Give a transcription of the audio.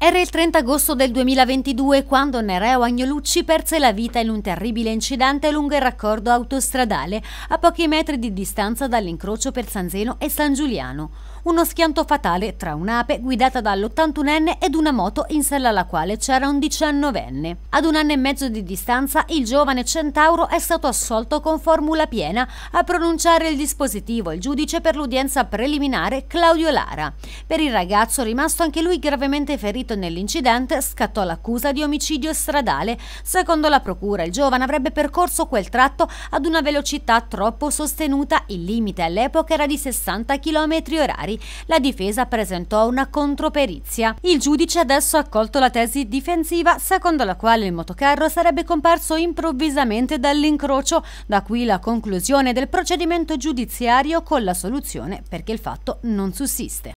Era il 30 agosto del 2022 quando Nereo Agnolucci perse la vita in un terribile incidente lungo il raccordo autostradale a pochi metri di distanza dall'incrocio per San Zeno e San Giuliano. Uno schianto fatale tra un'ape guidata dall'81enne ed una moto in sella alla quale c'era un 19enne. Ad un anno e mezzo di distanza il giovane centauro è stato assolto con formula piena a pronunciare il dispositivo il giudice per l'udienza preliminare Claudio Lara. Per il ragazzo rimasto anche lui gravemente ferito coinvolto nell'incidente scattò l'accusa di omicidio stradale. Secondo la procura il giovane avrebbe percorso quel tratto ad una velocità troppo sostenuta, il limite all'epoca era di 60 km orari. La difesa presentò una controperizia. Il giudice adesso ha accolto la tesi difensiva secondo la quale il motocarro sarebbe comparso improvvisamente dall'incrocio, da qui la conclusione del procedimento giudiziario con la soluzione perché il fatto non sussiste.